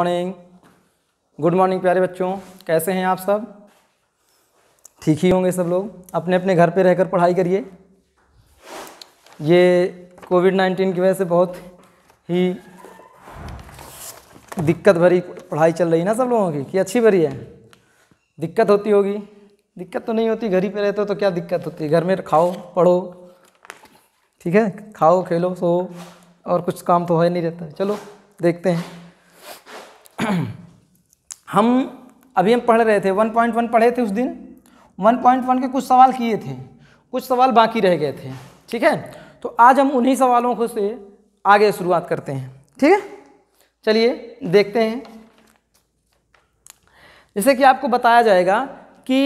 morning good morning प्यारे बच्चों कैसे हैं आप सब ठीक ही होंगे सब लोग अपने अपने घर पे रहकर पढ़ाई करिए ये कोविड नाइन्टीन की वजह से बहुत ही दिक्कत भरी पढ़ाई चल रही है ना सब लोगों की कि अच्छी भरी है दिक्कत होती होगी दिक्कत तो नहीं होती घर ही पे रहते हो तो क्या दिक्कत होती है घर में खाओ पढ़ो ठीक है खाओ खेलो सो और कुछ काम तो है नहीं रहता चलो देखते हैं हम अभी हम पढ़ रहे थे 1.1 पढ़े थे उस दिन 1.1 के कुछ सवाल किए थे कुछ सवाल बाकी रह गए थे ठीक है तो आज हम उन्हीं सवालों को से आगे शुरुआत करते हैं ठीक है चलिए देखते हैं जैसे कि आपको बताया जाएगा कि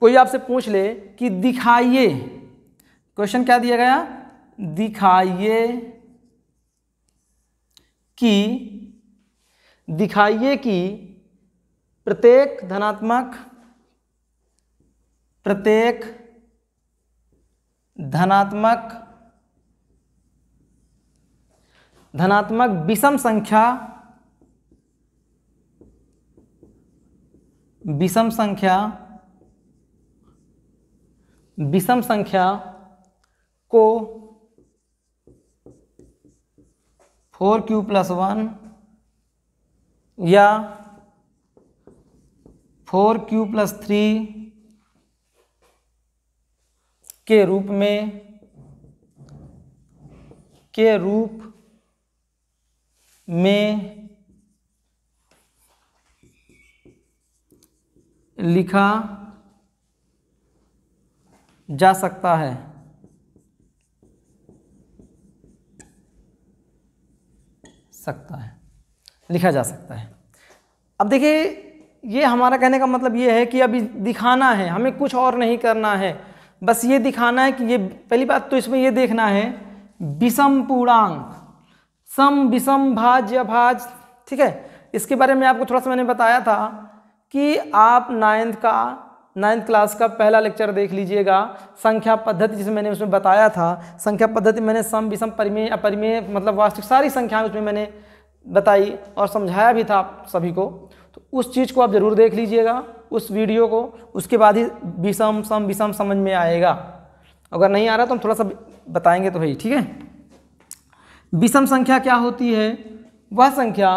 कोई आपसे पूछ ले कि दिखाइए क्वेश्चन क्या दिया गया दिखाइए कि दिखाइए कि प्रत्येक धनात्मक प्रत्येक धनात्मक धनात्मक विषम संख्या विषम संख्या विषम संख्या को फोर क्यू प्लस वन या फोर क्यू प्लस थ्री के रूप में के रूप में लिखा जा सकता है सकता है लिखा जा सकता है अब देखिए ये हमारा कहने का मतलब ये है कि अभी दिखाना है हमें कुछ और नहीं करना है बस ये दिखाना है कि ये पहली बात तो इसमें ये देखना है विषम पूर्णांक सम विषम भाज्य भाज ठीक है इसके बारे में आपको थोड़ा सा मैंने बताया था कि आप नाइन्थ का नाइन्थ क्लास का पहला लेक्चर देख लीजिएगा संख्या पद्धति जिसे मैंने उसमें बताया था संख्या पद्धति मैंने सम विषम परिमेय अपरिमेय मतलब वास्तविक सारी संख्याएं उसमें मैंने बताई और समझाया भी था आप सभी को तो उस चीज़ को आप ज़रूर देख लीजिएगा उस वीडियो को उसके बाद ही विषम सम विषम समझ में आएगा अगर नहीं आ रहा तो हम थोड़ा सा बताएंगे तो भाई ठीक है विषम संख्या क्या होती है वह संख्या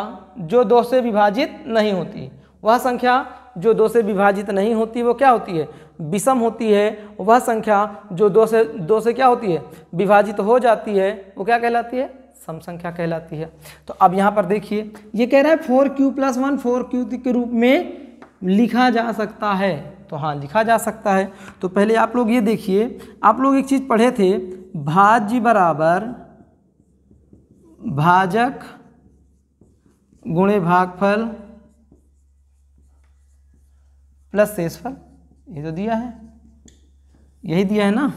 जो दो से विभाजित नहीं होती वह संख्या जो दो से विभाजित नहीं होती वो क्या होती है विषम होती है वह संख्या जो दो से दो से क्या होती है विभाजित हो जाती है वो क्या कहलाती है सम संख्या कहलाती है तो अब यहाँ पर देखिए ये कह रहा है four q plus one four q के रूप में लिखा जा सकता है तो हाँ लिखा जा सकता है तो पहले आप लोग ये देखिए आप लोग एक चीज़ पढ़े थे भाज्य बराबर भाजक गुणे भागफल प्लस शेषफल ये तो दिया है यही दिया है ना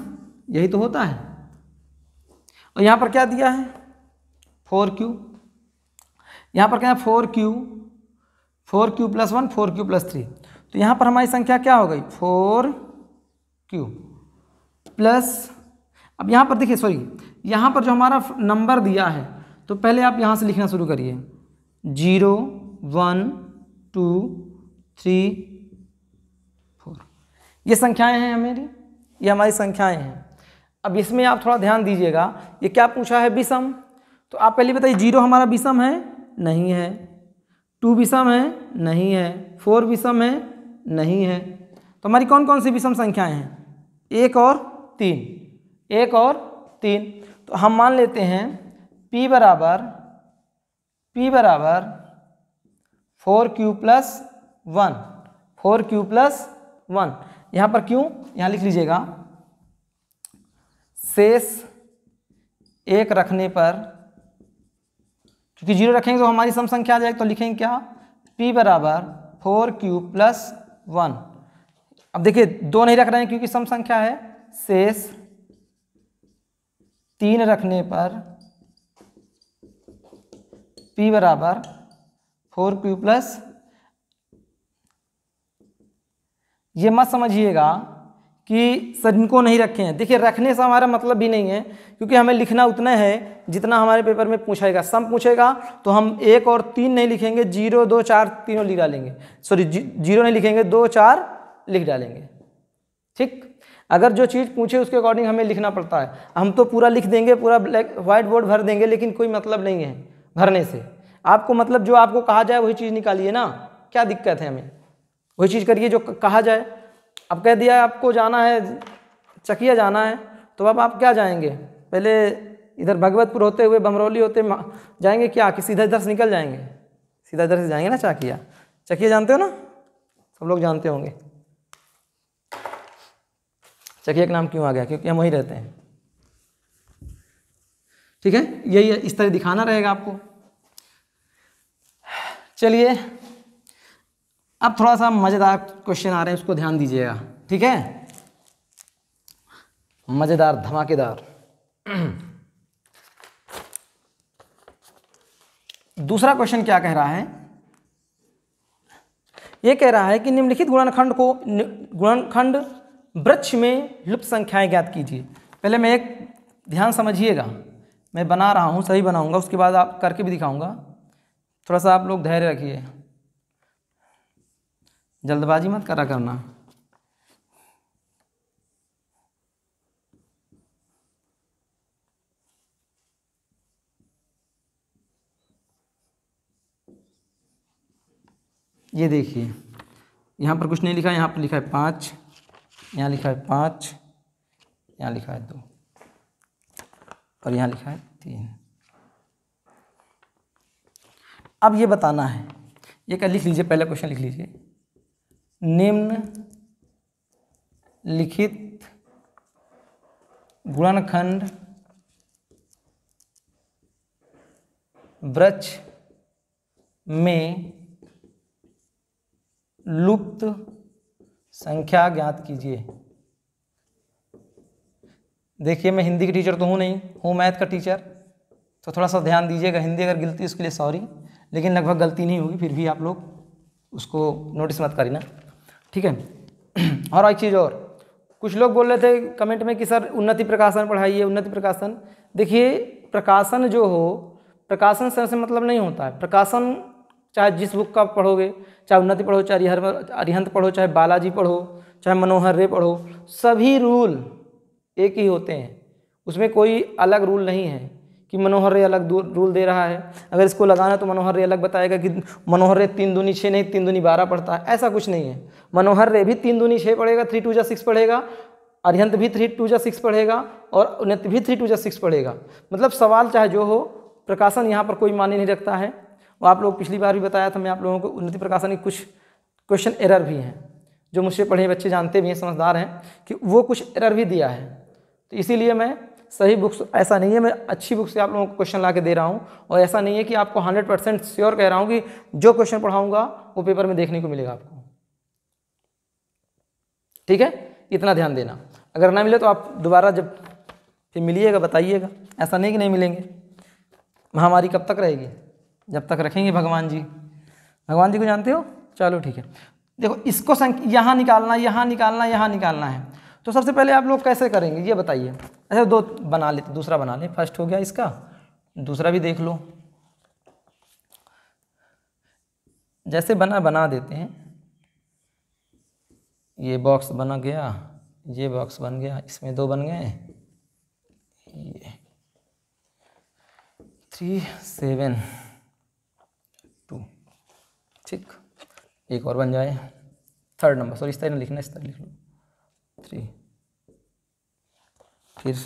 यही तो होता है और यहाँ पर क्या दिया है फोर क्यू यहाँ पर क्या है four q four q plus one four q plus three तो यहाँ पर हमारी संख्या क्या हो गई फोर क्यू प्लस अब यहाँ पर देखिए सॉरी यहाँ पर जो हमारा नंबर दिया है तो पहले आप यहाँ से लिखना शुरू करिए zero one two three four ये संख्याएं हैं हमारी ये हमारी संख्याएं हैं अब इसमें आप थोड़ा ध्यान दीजिएगा ये क्या पूछा है विषम तो आप पहले बताइए जीरो हमारा विषम है नहीं है टू विषम है नहीं है फोर विषम है नहीं है तो हमारी कौन कौन सी विषम संख्याएं हैं एक और तीन एक और तीन तो हम मान लेते हैं p बराबर p बराबर four q plus one four q plus one यहाँ पर क्यों यहाँ लिख लीजिएगा शेष एक रखने पर क्योंकि जीरो रखेंगे तो हमारी सम संख्या आ जाएगी तो लिखेंगे क्या पी बराबर फोर क्यू प्लस वन अब देखिए दो नहीं रख रहे हैं क्योंकि सम संख्या है शेष तीन रखने पर पी बराबर फोर क्यू प्लस ये मत समझिएगा कि सर इनको नहीं रखे हैं देखिए रखने से हमारा मतलब भी नहीं है क्योंकि हमें लिखना उतना है जितना हमारे पेपर में पूछेगा सम पूछेगा तो हम एक और तीन नहीं लिखेंगे जीरो दो चार तीनों लिख डालेंगे सॉरी जी, जीरो नहीं लिखेंगे दो चार लिख डालेंगे ठीक अगर जो चीज़ पूछे उसके अकॉर्डिंग हमें लिखना पड़ता है हम तो पूरा लिख देंगे पूरा ब्लैक वाइट बोर्ड भर देंगे लेकिन कोई मतलब नहीं है भरने से आपको मतलब जो आपको कहा जाए वही चीज़ निकालिए ना क्या दिक्कत है हमें वही चीज़ करिए जो कहा जाए अब कह दिया आपको जाना है चकिया जाना है तो अब आप क्या जाएंगे पहले इधर भगवतपुर होते हुए बमरौली होते जाएंगे क्या कि सीधा इधर से निकल जाएंगे सीधा इधर से जाएंगे ना चाकिया चकिया जानते हो ना सब लोग जानते होंगे चकिया का नाम क्यों आ गया क्योंकि हम वहीं रहते हैं ठीक है यही इस तरह दिखाना रहेगा आपको चलिए अब थोड़ा सा मज़ेदार क्वेश्चन आ रहे हैं उसको ध्यान दीजिएगा ठीक है मज़ेदार धमाकेदार दूसरा क्वेश्चन क्या कह रहा है ये कह रहा है कि निम्नलिखित गुणनखंड को गुणनखंड वृक्ष में लुप्त संख्याएं ज्ञात कीजिए पहले मैं एक ध्यान समझिएगा मैं बना रहा हूँ सही बनाऊँगा उसके बाद आप करके भी दिखाऊँगा थोड़ा सा आप लोग धैर्य रखिए जल्दबाजी मत करा करना ये देखिए यहाँ पर कुछ नहीं लिखा यहाँ पर लिखा है पाँच यहाँ लिखा है पाँच यहाँ लिखा है दो और यहाँ लिखा है तीन अब ये बताना है ये क्या लिख लीजिए पहला क्वेश्चन लिख लीजिए निम्न लिखित गुणनखंड वृक्ष में लुप्त संख्या ज्ञात कीजिए देखिए मैं हिंदी की टीचर तो हूँ नहीं हूँ मैथ का टीचर तो थोड़ा सा ध्यान दीजिएगा हिंदी अगर गलती उसके लिए सॉरी लेकिन लगभग गलती नहीं होगी फिर भी आप लोग उसको नोटिस मत करना ठीक है और एक चीज़ और कुछ लोग बोल रहे थे कमेंट में कि सर उन्नति प्रकाशन पढ़ाइए उन्नति प्रकाशन देखिए प्रकाशन जो हो प्रकाशन सर से मतलब नहीं होता है प्रकाशन चाहे जिस बुक का पढ़ोगे चाहे उन्नति पढ़ो चाहे अरिहर अरिहंत पढ़ो चाहे बालाजी पढ़ो चाहे मनोहर रे पढ़ो सभी रूल एक ही होते हैं उसमें कोई अलग रूल नहीं है कि मनोहर रे अलग रूल दे रहा है अगर इसको लगाना तो मनोहर रे अलग बताएगा कि मनोहर रे तीन दूनी छः नहीं तीन दूनी बारह पढ़ता है ऐसा कुछ नहीं है मनोहर रे भी तीन दूनी छः पढ़ेगा थ्री टू जा सिक्स पढ़ेगा अरिहंत भी थ्री टू जा सिक्स पढ़ेगा और उन्नत भी थ्री टू जा सिक्स पढ़ेगा मतलब सवाल चाहे जो हो प्रकाशन यहाँ पर कोई मान्य नहीं रखता है वो आप लोग पिछली बार भी बताया था मैं आप लोगों को उन्नति प्रकाशन के कुछ क्वेश्चन एरर भी हैं जो मुझसे पढ़े बच्चे जानते भी हैं समझदार हैं कि वो कुछ एरर भी दिया है तो इसीलिए मैं सही बुक्स ऐसा नहीं है मैं अच्छी बुक से आप लोगों को क्वेश्चन ला के दे रहा हूँ और ऐसा नहीं है कि आपको हंड्रेड परसेंट श्योर कह रहा हूँ कि जो क्वेश्चन पढ़ाऊँगा वो पेपर में देखने को मिलेगा आपको ठीक है इतना ध्यान देना अगर ना मिले तो आप दोबारा जब फिर मिलिएगा बताइएगा ऐसा नहीं कि नहीं मिलेंगे महामारी कब तक रहेगी जब तक रखेंगे भगवान जी भगवान जी को जानते हो चलो ठीक है देखो इसको यहाँ निकालना यहाँ निकालना यहाँ निकालना है तो सबसे पहले आप लोग कैसे करेंगे ये बताइए अच्छा दो बना लेते दूसरा बना ले फर्स्ट हो गया इसका दूसरा भी देख लो जैसे बना बना देते हैं ये बॉक्स बना गया ये बॉक्स बन गया इसमें दो बन गए ये थ्री सेवन टू ठीक एक और बन जाए थर्ड नंबर सॉरी इस तरह लिखना इस तरह लिख लो थ्री फिर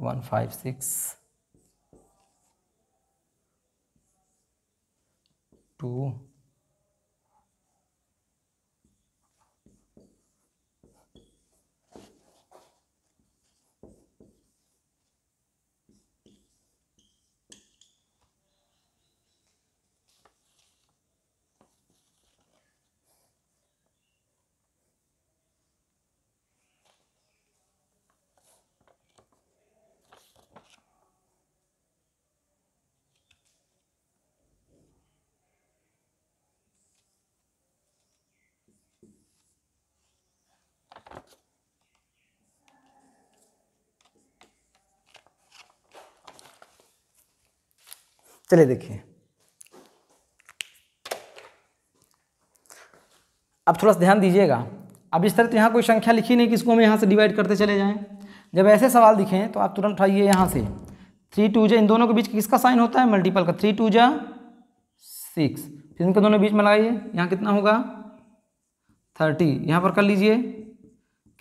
वन फाइव सिक्स टू चलिए देखिए अब थोड़ा सा ध्यान दीजिएगा अब इस तरह तो यहाँ कोई संख्या लिखी नहीं कि इसको हम यहाँ से डिवाइड करते चले जाएं जब ऐसे सवाल दिखें तो आप तुरंत उठाइए यहाँ से थ्री टू जा इन दोनों के बीच किसका साइन होता है मल्टीपल का थ्री टू जा सिक्स फिर इनके दोनों बीच में लगाइए यहाँ कितना होगा थर्टी यहाँ पर कर लीजिए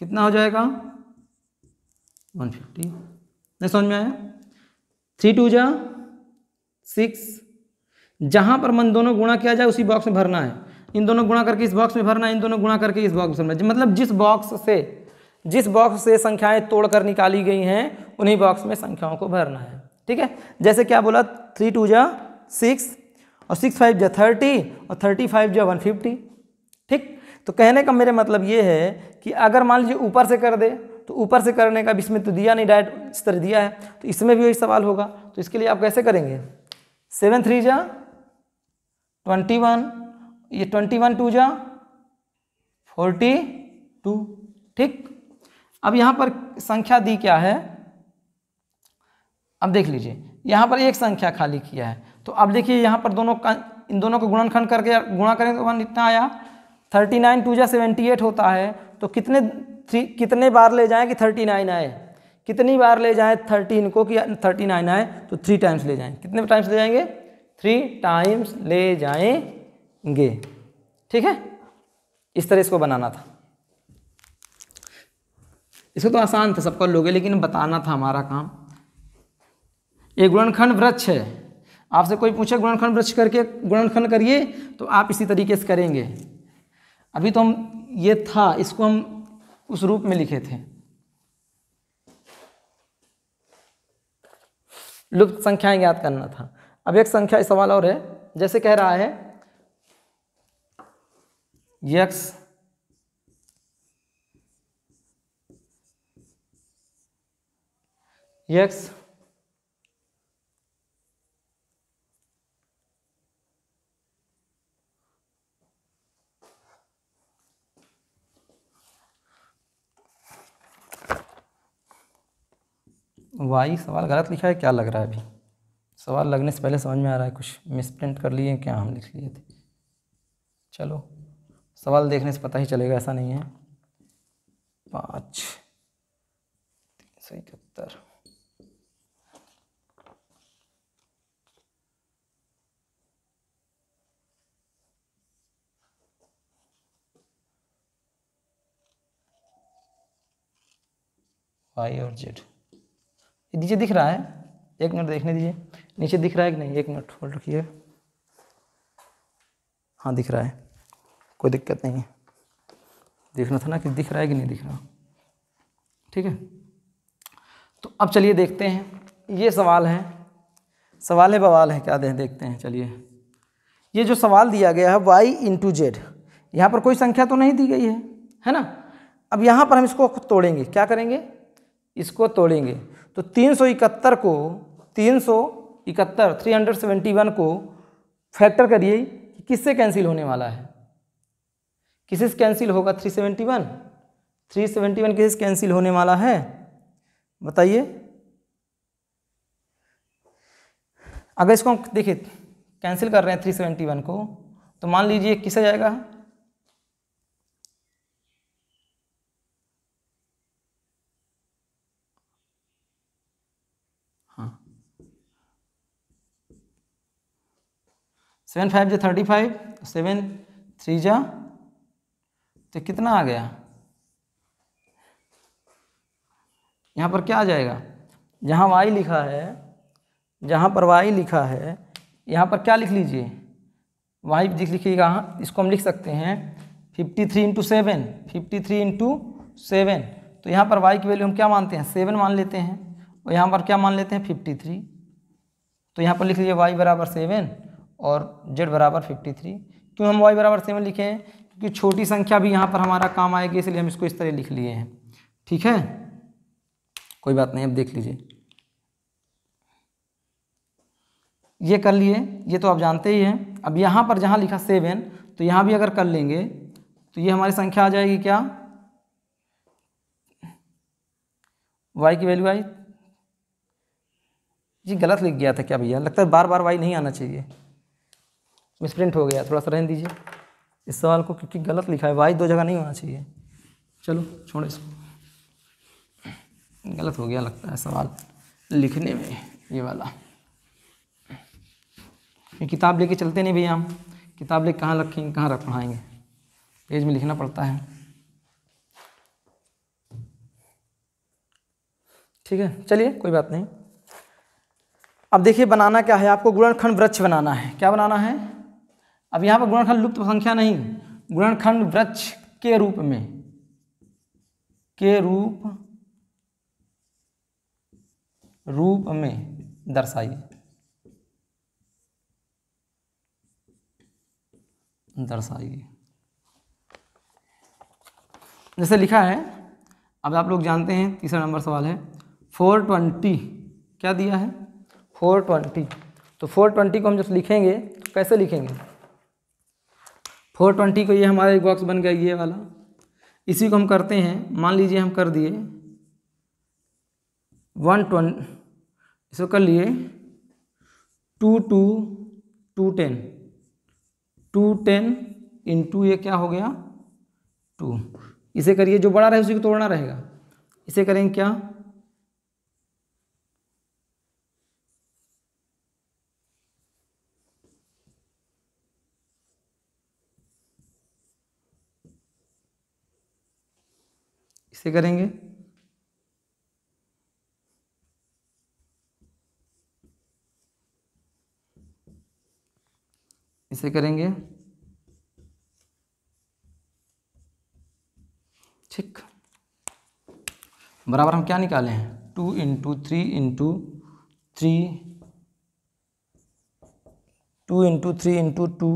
कितना हो जाएगा वन फिफ्टी नहीं समझ में आया थ्री टू जा सिक्स जहाँ पर मन दोनों गुणा किया जाए उसी बॉक्स में भरना है इन दोनों गुणा करके इस बॉक्स में भरना है इन दोनों गुणा करके इस बॉक्स में भरना मतलब जिस बॉक्स से जिस बॉक्स से संख्याएं तोड़कर निकाली गई हैं उन्हीं बॉक्स में संख्याओं को भरना है ठीक है जैसे क्या बोला थ्री टू जा सिक्स और सिक्स फाइव जा थर्टी और थर्टी फाइव जा वन फिफ्टी ठीक तो कहने का मेरे मतलब ये है कि अगर मान लीजिए ऊपर से कर दे तो ऊपर से करने का इसमें तो दिया नहीं डायरेक्ट इस तरह दिया है तो इसमें भी वही सवाल होगा तो इसके लिए आप कैसे करेंगे सेवन थ्री जा ट्वेंटी वन ये ट्वेंटी वन टू जा फोर्टी टू ठीक अब यहाँ पर संख्या दी क्या है अब देख लीजिए यहाँ पर एक संख्या खाली किया है तो अब देखिए यहाँ पर दोनों का इन दोनों को गुणनखंड करके गुणा करें तो वन इतना आया थर्टी नाइन टू जा सेवेंटी एट होता है तो कितने थ्री कितने बार ले जाएं कि थर्टी नाइन आए कितनी बार ले जाएं थर्टीन को कि थर्टी नाइन आए तो थ्री टाइम्स ले जाएं कितने टाइम्स ले जाएंगे थ्री टाइम्स ले जाएंगे ठीक है इस तरह इसको बनाना था इसको तो आसान था सबका लोगे लेकिन बताना था हमारा काम ये गुणनखंड वृक्ष है आपसे कोई पूछे गुणनखंड वृक्ष करके गुणनखंड करिए तो आप इसी तरीके से करेंगे अभी तो हम ये था इसको हम उस रूप में लिखे थे लुप्त संख्याएं ज्ञात करना था अब एक संख्या सवाल और है जैसे कह रहा है यक्स यक्स वाई सवाल गलत लिखा है क्या लग रहा है अभी सवाल लगने से पहले समझ में आ रहा है कुछ मिसप्रिंट कर लिए क्या हम लिख लिए थे चलो सवाल देखने से पता ही चलेगा ऐसा नहीं है पाँच तीन सौ इकहत्तर वाई और जेड नीचे दिख रहा है एक मिनट देखने दीजिए नीचे दिख रहा है कि नहीं एक मिनट होल्ड रखिए हाँ दिख रहा है कोई दिक्कत नहीं है देखना था ना कि दिख रहा है कि नहीं दिख रहा ठीक है तो अब चलिए देखते हैं ये सवाल है सवाल है बवाल है क्या दें देखते हैं चलिए ये जो सवाल दिया गया है वाई इंटू जेड यहाँ पर कोई संख्या तो नहीं दी गई है है ना अब यहाँ पर हम इसको तोड़ेंगे क्या करेंगे इसको तोड़ेंगे तो तीन सौ इकहत्तर को तीन सौ इकहत्तर थ्री हंड्रेड सेवेंटी वन को फैक्टर करिए कि किससे कैंसिल होने वाला है किसे कैंसिल होगा three seventy one three seventy one किसे कैंसिल होने वाला है बताइए अगर इसको हम देखिए कैंसिल कर रहे हैं थ्री सेवेंटी वन को तो मान लीजिए किसे जाएगा सेवन फाइव जो थर्टी फाइव सेवन थ्री जा तो कितना आ गया यहाँ पर क्या आ जाएगा जहाँ वाई लिखा है जहाँ पर वाई लिखा है यहाँ पर क्या लिख लीजिए वाई लिख लिखिएगा इसको हम लिख सकते हैं fifty three into seven fifty three into seven तो यहाँ पर वाई की वैल्यू हम क्या मानते हैं सेवन मान लेते हैं और यहाँ पर क्या मान लेते हैं फिफ्टी थ्री तो यहाँ पर लिख लीजिए वाई बराबर सेवन और जेड बराबर फिफ्टी थ्री क्यों हम वाई बराबर सेवन लिखे हैं क्योंकि छोटी संख्या भी यहाँ पर हमारा काम आएगी इसलिए हम इसको इस तरह लिख लिए हैं ठीक है कोई बात नहीं अब देख लीजिए ये कर लिए ये तो आप जानते ही हैं अब यहाँ पर जहाँ लिखा सेवन तो यहाँ भी अगर कर लेंगे तो ये हमारी संख्या आ जाएगी क्या वाई की वैल्यू आई जी गलत लिख गया था क्या भैया लगता है बार बार वाई नहीं आना चाहिए मिसप्रिंट हो गया थोड़ा सा रहने दीजिए इस सवाल को क्योंकि गलत लिखा है वाई दो जगह नहीं होना चाहिए चलो छोड़ो इसको गलत हो गया लगता है सवाल लिखने में ये वाला ये किताब लेके चलते नहीं भैया हम किताब लेके कहाँ रखेंगे कहाँ रख पढ़ाएंगे पेज में लिखना पड़ता है ठीक है चलिए कोई बात नहीं अब देखिए बनाना क्या है आपको गुणनखंड वृक्ष बनाना है क्या बनाना है अब यहाँ पर गुणनखंड लुप्त संख्या नहीं गुणनखंड वृक्ष के रूप में के रूप रूप में दर्शाइए दर्शाइए जैसे लिखा है अब आप लोग जानते हैं तीसरा नंबर सवाल है फोर ट्वेंटी क्या दिया है फोर ट्वेंटी तो फोर ट्वेंटी को हम जब लिखेंगे तो कैसे लिखेंगे फोर ट्वेंटी को ये हमारा एक बॉक्स बन गया ये वाला इसी को हम करते हैं मान लीजिए हम कर दिए वन ट्वें इसको कर लिए two two two ten two ten into ये क्या हो गया टू इसे करिए जो बड़ा रहे उसी को तोड़ना रहेगा इसे करेंगे क्या से करेंगे इसे करेंगे ठीक बराबर हम क्या निकाले हैं two into three into three two into three into two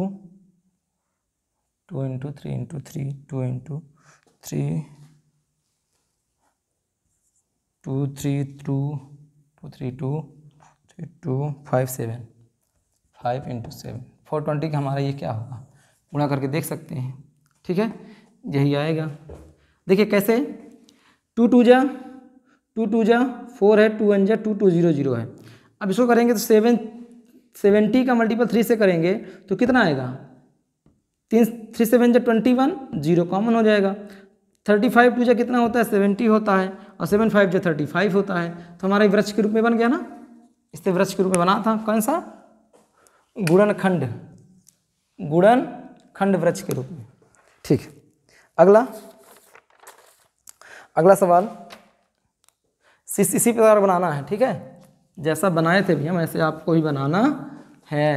two into three into three two into three two three two two three two three two five seven five into seven four twenty का हमारा ये क्या होगा गुणा करके देख सकते हैं ठीक है यही आएगा देखिए कैसे टू टू जा टू टू जा फोर है टू वन जा टू टू जीरो जीरो है अब इसको करेंगे तो सेवन सेवेंटी का मल्टीपल थ्री से करेंगे तो कितना आएगा तीन थ्री सेवन जा ट्वेंटी वन जीरो कॉमन हो जाएगा थर्टी फाइव टू जा कितना होता है सेवेंटी होता है और सेवन फाइव जो थर्टी फाइव होता है तो हमारे वृक्ष के रूप में बन गया ना इससे वृक्ष के रूप में बना था कौन सा गुड़न खंड गुड़न खंड वृक्ष के रूप में ठीक अगला अगला सवाल इसी प्रकार बनाना है ठीक है जैसा बनाए थे भैया वैसे आपको ही बनाना है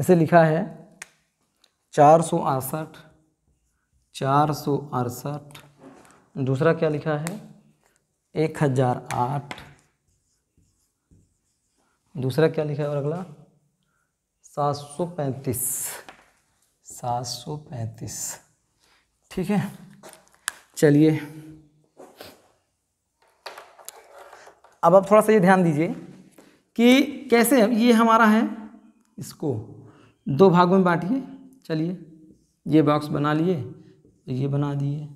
ऐसे लिखा है चार सौ अड़सठ चार सौ अड़सठ दूसरा क्या लिखा है एक हज़ार आठ दूसरा क्या लिखा है और अगला सात सौ पैंतीस सात सौ पैंतीस ठीक है चलिए अब आप थोड़ा सा ये ध्यान दीजिए कि कैसे ये हमारा है इसको दो भागों में बांटिए चलिए ये बॉक्स बना लिए ये बना दिए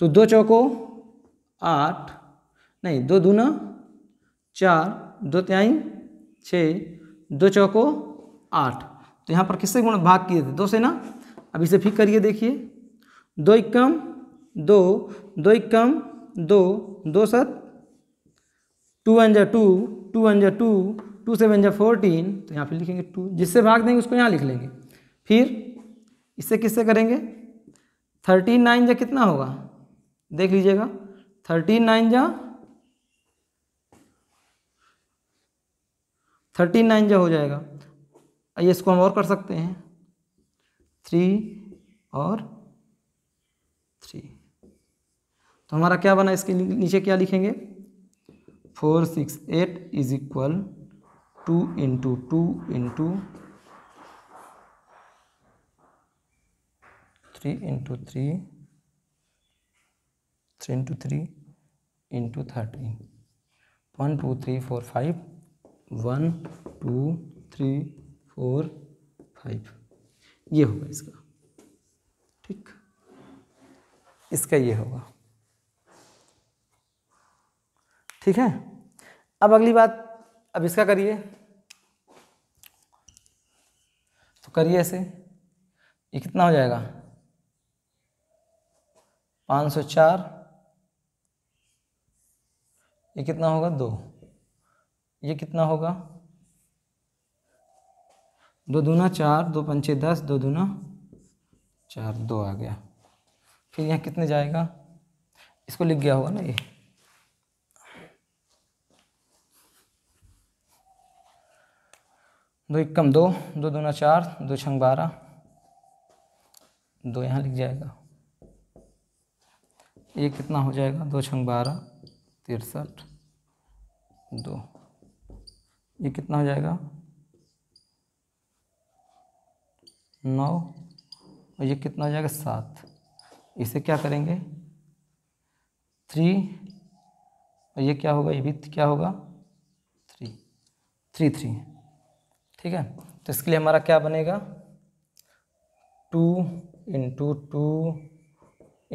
तो दो चौको आठ नहीं दो दूना चार दो त्याई छः दो चौको आठ तो यहाँ पर किससे गुण भाग किए थे दो से ना अब इसे फिर करिए देखिए दो इक्कम दो दो इक्कम दो दो सत टू वन जा टू टू वन जा टू टू सेवन जब फोर्टीन तो यहाँ पे लिखेंगे टू जिससे भाग देंगे उसको यहाँ लिख लेंगे फिर इससे किससे करेंगे थर्टीन नाइन जा कितना होगा देख लीजिएगा थर्टीन नाइन जा थर्टीन नाइन जा हो जाएगा आइए इसको हम और कर सकते हैं थ्री और थ्री तो हमारा क्या बना इसके नीचे क्या लिखेंगे four six eight is equal two into two into three into three three into three into thirteen one two three four five one two three four five ये होगा इसका ठीक इसका ये होगा ठीक है अब अगली बात अब इसका करिए तो करिए ऐसे ये कितना हो जाएगा पाँच सौ चार ये कितना होगा दो ये कितना होगा दो दूना चार दो पंचे दस दो दूना चार दो आ गया फिर यहाँ कितने जाएगा इसको लिख गया होगा ना ये दो इक्कम दो दो दूना चार दो छंग बारह दो यहाँ लिख जाएगा ये कितना हो जाएगा दो छंग बारह तिरसठ दो ये कितना हो जाएगा नौ और ये कितना हो जाएगा सात इसे क्या करेंगे थ्री और ये क्या होगा ये भी क्या होगा थ्री थ्री थ्री ठीक है तो इसके लिए हमारा क्या बनेगा two into two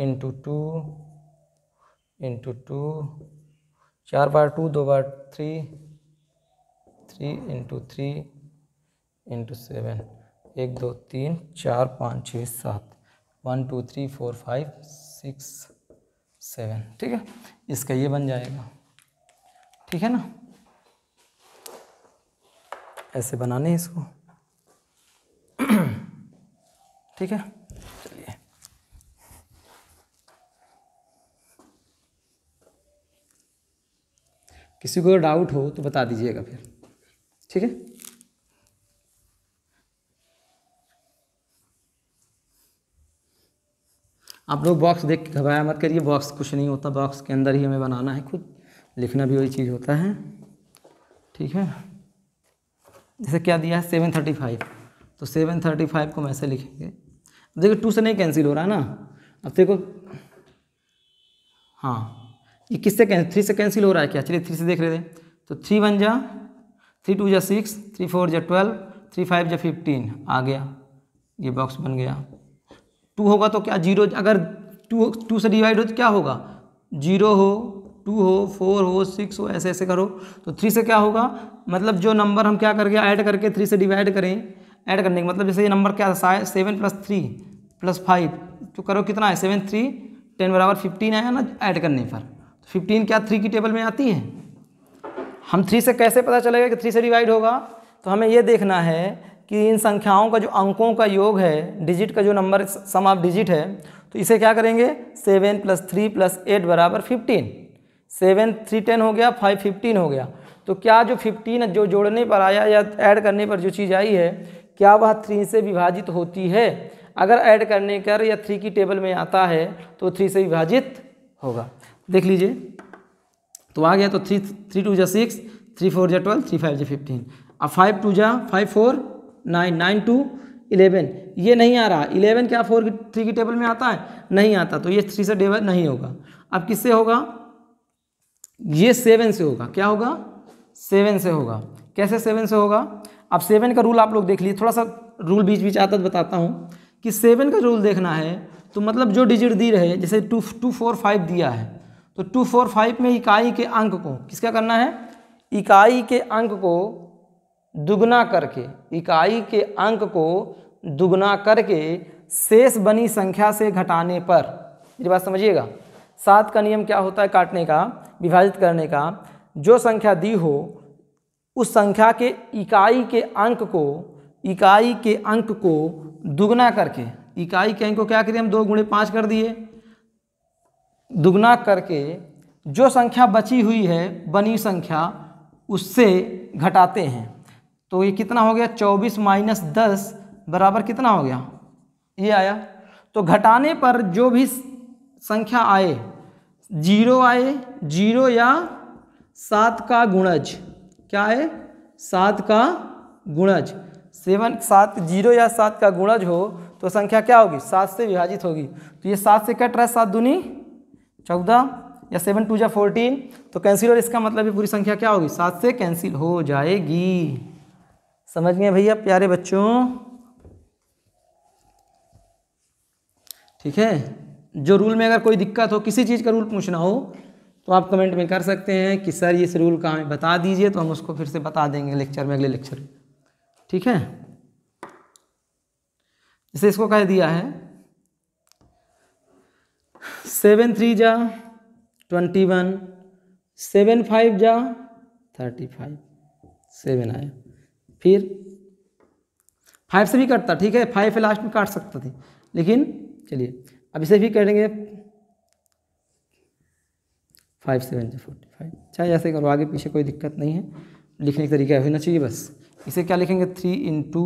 into two into two चार बार टू दो बार three three into three into seven एक दो तीन चार पाँच छः सात one two three four five six seven ठीक है इसका ये बन जाएगा ठीक है ना ऐसे बनाने हैं इसको ठीक है चलिए किसी को डाउट हो तो बता दीजिएगा फिर ठीक है आप लोग बॉक्स देख के घबराया मत करिए बॉक्स कुछ नहीं होता बॉक्स के अंदर ही हमें बनाना है खुद लिखना भी वही चीज़ होता है ठीक है जैसे क्या दिया है सेवन थर्टी फाइव तो सेवन थर्टी फाइव को हम ऐसे लिखेंगे देखिए टू से नहीं कैंसिल हो रहा है ना अब देखो हाँ ये किससे कैंसिल थ्री से कैंसिल हो रहा है क्या चलिए थ्री से देख रहे थे तो थ्री वन जा थ्री टू जा सिक्स थ्री फोर जा ट्वेल्व थ्री फाइव जा फिफ्टीन आ गया ये बॉक्स बन गया टू होगा तो क्या जीरो अगर टू टू से डिवाइड हो तो क्या होगा जीरो हो टू हो फोर हो सिक्स हो ऐसे ऐसे करो तो थ्री से क्या होगा मतलब जो नंबर हम क्या करके ऐड करके थ्री से डिवाइड करें ऐड करने का मतलब जैसे ये नंबर क्या था seven plus three plus five तो करो कितना है सेवन थ्री टेन बराबर फिफ्टीन आया ना ऐड करने पर तो फिफ्टीन क्या थ्री की टेबल में आती है हम थ्री से कैसे पता चलेगा कि थ्री से डिवाइड होगा तो हमें ये देखना है कि इन संख्याओं का जो अंकों का योग है डिजिट का जो नंबर सम ऑफ डिजिट है तो इसे क्या करेंगे seven plus three plus eight बराबर फिफ्टीन सेवन थ्री टेन हो गया फाइव फिफ्टीन हो गया तो क्या जो फिफ्टीन जो जोड़ने पर आया या ऐड करने पर जो चीज़ आई है क्या वह थ्री से विभाजित होती है अगर ऐड करने कर या थ्री की टेबल में आता है तो थ्री से विभाजित होगा देख लीजिए तो आ गया तो थ्री थ्री टू जै सिक्स थ्री फोर जै ट्वेल्व थ्री फाइव जै फिफ्टीन अब फाइव टू जा five four nine nine two eleven ये नहीं आ रहा इलेवन क्या फोर थ्री की टेबल में आता है नहीं आता तो ये थ्री से डेवल नहीं होगा अब किससे होगा ये सेवन से होगा क्या होगा सेवन से होगा कैसे सेवन से होगा अब सेवन का रूल आप लोग देख लीजिए थोड़ा सा रूल बीच बीच आता तो बताता हूँ कि सेवन का रूल देखना है तो मतलब जो डिजिट दी रहे जैसे टू टू फोर फाइव दिया है तो टू फोर फाइव में इकाई के अंक को किसका करना है इकाई के अंक को दुगना करके इकाई के अंक को दुगना करके शेष बनी संख्या से घटाने पर मेरी बात समझिएगा सात का नियम क्या होता है काटने का विभाजित करने का जो संख्या दी हो उस संख्या के इकाई के अंक को इकाई के अंक को दुगना करके इकाई के अंक को क्या करिए हम दो गुणे पाँच कर दिए दुगना करके जो संख्या बची हुई है बनी संख्या उससे घटाते हैं तो ये कितना हो गया चौबीस माइनस दस बराबर कितना हो गया ये आया तो घटाने पर जो भी संख्या आए जीरो आए जीरो या सात का गुणज क्या है सात का गुणज सेवन सात जीरो या सात का गुणज हो तो संख्या क्या होगी सात से विभाजित होगी तो ये सात से कट रहा है सात दूनी चौदह या सेवन टू या फोर्टीन तो कैंसिल और इसका मतलब पूरी संख्या क्या होगी सात से कैंसिल हो जाएगी समझ गए भैया प्यारे बच्चों ठीक है जो रूल में अगर कोई दिक्कत हो किसी चीज़ का रूल पूछना हो तो आप कमेंट में कर सकते हैं कि सर इस रूल का हमें बता दीजिए तो हम उसको फिर से बता देंगे लेक्चर में अगले लेक्चर में ठीक है जैसे इसको कह दिया है सेवन थ्री जा ट्वेंटी वन सेवन फाइव जा थर्टी फाइव सेवन आया फिर फाइव से भी कटता ठीक है फाइव लास्ट में काट सकते थे लेकिन चलिए अब इसे भी करेंगे फाइव सेवन जो फोर्टी फाइव चाहे ऐसे करो आगे पीछे कोई दिक्कत नहीं है लिखने का तरीका होना चाहिए बस इसे क्या लिखेंगे three into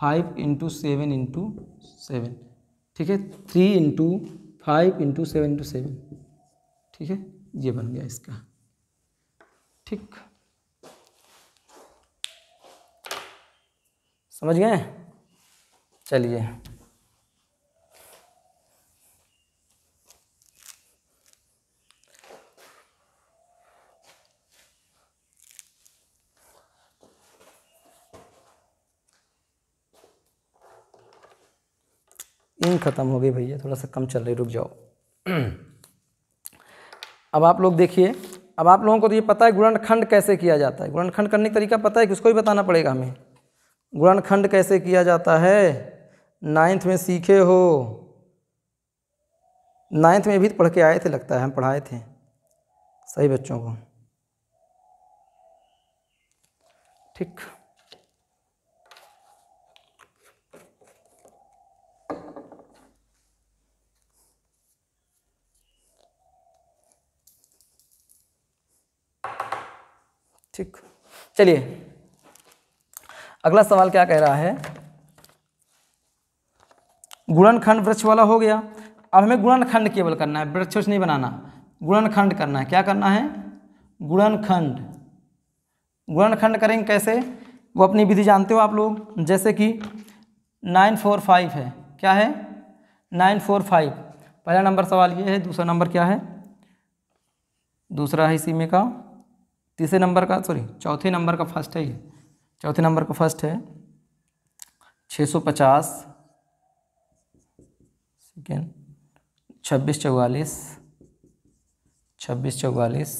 five into seven into seven ठीक है three into five into seven into seven ठीक है ये बन गया इसका ठीक समझ गए चलिए ख़त्म हो गई भैया थोड़ा सा कम चल रही रुक जाओ अब आप लोग देखिए अब आप लोगों को तो ये पता है गुणनखंड कैसे किया जाता है गुणनखंड करने का तरीका पता है कि उसको भी बताना पड़ेगा हमें गुणनखंड कैसे किया जाता है नाइन्थ में सीखे हो नाइन्थ में भी पढ़ के आए थे लगता है हम पढ़ाए थे सही बच्चों को ठीक ठीक चलिए अगला सवाल क्या कह रहा है गुणनखंड वृक्ष वाला हो गया अब हमें गुणनखंड केवल करना है वृक्ष नहीं बनाना गुणनखंड करना है क्या करना है गुणनखंड गुणनखंड करेंगे कैसे वो अपनी विधि जानते हो आप लोग जैसे कि नाइन फोर फाइव है क्या है नाइन फोर फाइव पहला नंबर सवाल ये है दूसरा नंबर क्या है दूसरा है इसी में का तीसरे नंबर का सॉरी चौथे नंबर का फर्स्ट है ये चौथे नंबर का फर्स्ट है 650 सेकेंड छब्बीस चौवालीस छब्बीस चौवालीस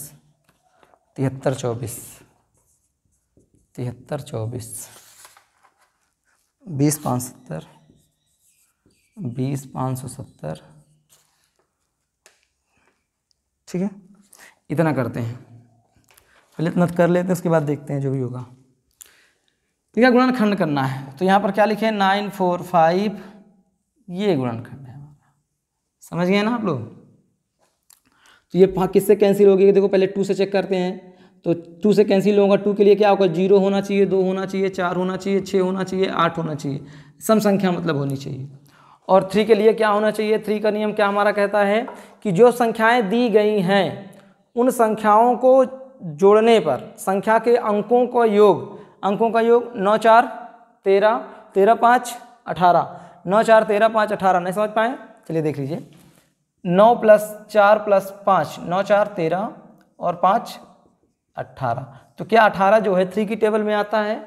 तिहत्तर चौबीस तिहत्तर चौबीस बीस पाँच सत्तर बीस पाँच सौ सत्तर ठीक है इतना करते हैं पहले इतना तो कर लेते हैं उसके बाद देखते हैं जो भी होगा ठीक तो है गुणनखंड करना है तो यहाँ पर क्या लिखे नाइन फोर फाइव ये गुणनखंड है समझ गए ना आप लोग तो ये किससे कैंसिल होगी देखो पहले टू से चेक करते हैं तो टू से कैंसिल होगा टू के लिए क्या होगा जीरो होना चाहिए दो होना चाहिए चार होना चाहिए छः होना चाहिए आठ होना चाहिए सम संख्या मतलब होनी चाहिए और थ्री के लिए क्या होना चाहिए थ्री का नियम क्या हमारा कहता है कि जो संख्याएं दी गई हैं उन संख्याओं को जोड़ने पर संख्या के अंकों का योग अंकों का योग नौ चार तेरह तेरह पाँच अठारह नौ चार तेरह पाँच अठारह नहीं समझ पाए चलिए देख लीजिए नौ प्लस चार प्लस पाँच नौ चार तेरह और पाँच अट्ठारह तो क्या अठारह जो है थ्री की टेबल में आता है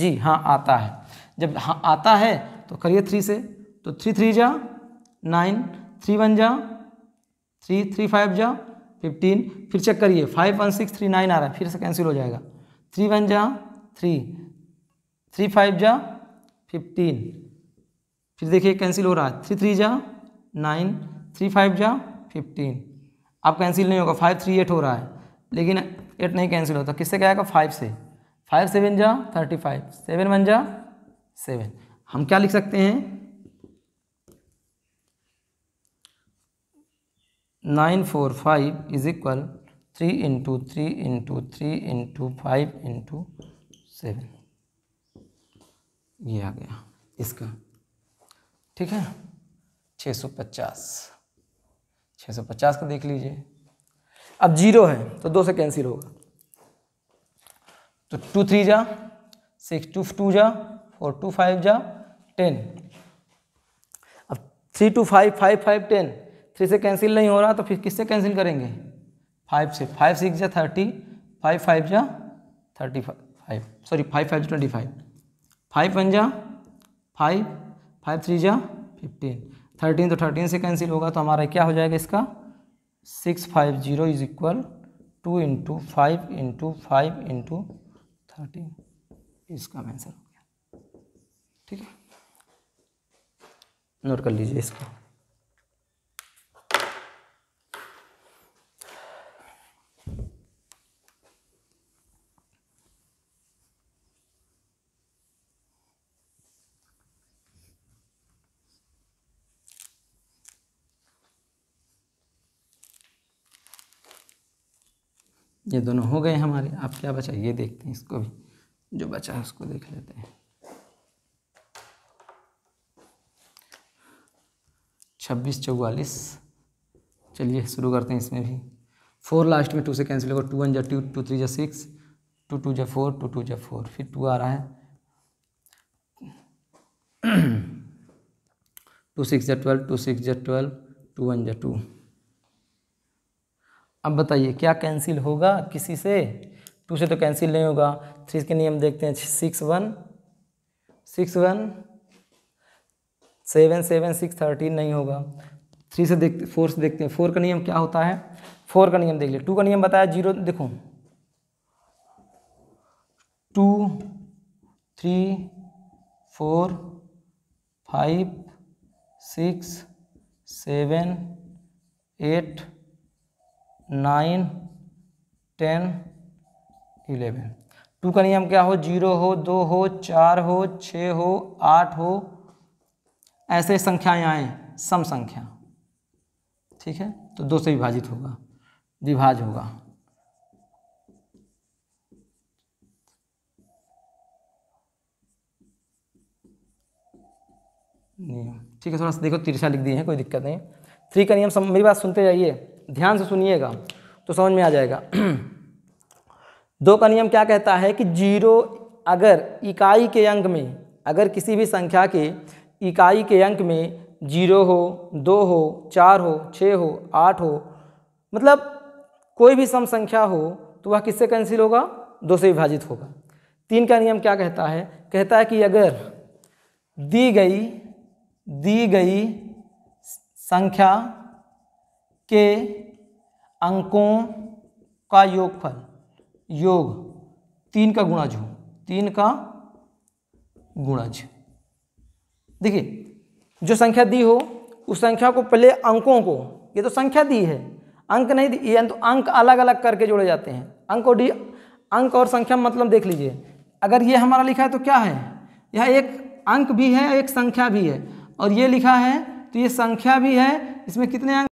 जी हाँ आता है जब हाँ आता है तो करिए थ्री से तो थ्री थ्री जा नाइन थ्री वन जा थ्री थ्री फाइव जा फिफ्टीन फिर चेक करिए five one six three nine आ रहा है फिर से कैंसिल हो जाएगा थ्री वन जा थ्री थ्री फाइव जा फिफ्टीन फिर देखिए कैंसिल हो रहा है थ्री थ्री जा नाइन थ्री फाइव जा फिफ्टीन अब कैंसिल नहीं होगा फाइव थ्री एट हो रहा है लेकिन एट नहीं कैंसिल होता किससे क्या आएगा फाइव से फाइव सेवन जा थर्टी फाइव सेवन वन जा सेवन हम क्या लिख सकते हैं nine four five is equal three into three into three into five into seven ये आ गया इसका ठीक है छः सौ पचास छः सौ पचास का देख लीजिए अब जीरो है तो दो से कैंसिल होगा तो टू थ्री जा सिक्स टू टू जा फोर टू फाइव जा टेन अब three two five five five ten three से कैंसिल नहीं हो रहा तो फिर किससे कैंसिल करेंगे फाइव से फाइव सिक्स जा थर्टी फाइव फाइव जा thirty five sorry five five twenty five five one जा फाइव फाइव थ्री जा फिफ्टीन थर्टीन तो थर्टीन से कैंसिल होगा तो हमारा क्या हो जाएगा इसका six five zero is equal two into five into five into thirteen इसका आंसर हो गया ठीक है नोट कर लीजिए इसको ये दोनों हो गए हमारे अब क्या बचा ये देखते हैं इसको भी जो बचा है उसको देख लेते हैं छब्बीस चौवालीस चलिए शुरू करते हैं इसमें भी फोर लास्ट में टू से कैंसिल होगा टू वन जै टू टू थ्री जै सिक्स टू टू जै फोर टू टू जै फोर फिर टू आ रहा है टू सिक्स जै ट्वेल्व टू सिक्स जै ट्वेल्व टू वन जै टू अब बताइए क्या कैंसिल होगा किसी से टू से तो कैंसिल नहीं होगा थ्री के नियम देखते हैं six one six one seven seven six thirteen नहीं होगा थ्री से देखते फोर से देखते हैं फोर का नियम क्या होता है फोर का नियम देख लिया टू का नियम बताया जीरो देखो two three four five six seven eight nine ten eleven two का नियम क्या हो जीरो हो दो हो चार हो छ हो आठ हो ऐसे संख्याएं आए सम संख्या ठीक है तो दो से विभाजित होगा विभाज होगा नियम ठीक है थोड़ा सा देखो तिरछा लिख दिए हैं कोई दिक्कत नहीं थ्री का नियम सम मेरी बात सुनते जाइए ध्यान से सुनिएगा तो समझ में आ जाएगा दो का नियम क्या कहता है कि जीरो अगर इकाई के अंक में अगर किसी भी संख्या के इकाई के अंक में जीरो हो दो हो चार हो छः हो आठ हो मतलब कोई भी सम संख्या हो तो वह किससे कैंसिल होगा दो से विभाजित होगा तीन का नियम क्या कहता है कहता है कि अगर दी गई दी गई संख्या के अंकों का योगफल योग तीन का गुणज हो तीन का गुणज देखिए जो संख्या दी हो उस संख्या को पहले अंकों को ये तो संख्या दी है अंक नहीं दी ये तो अंक अलग अलग करके जोड़े जाते हैं अंक और डी अंक और संख्या मतलब देख लीजिए अगर ये हमारा लिखा है तो क्या है यह एक अंक भी है एक संख्या भी है और ये लिखा है तो ये संख्या भी है इसमें कितने अंक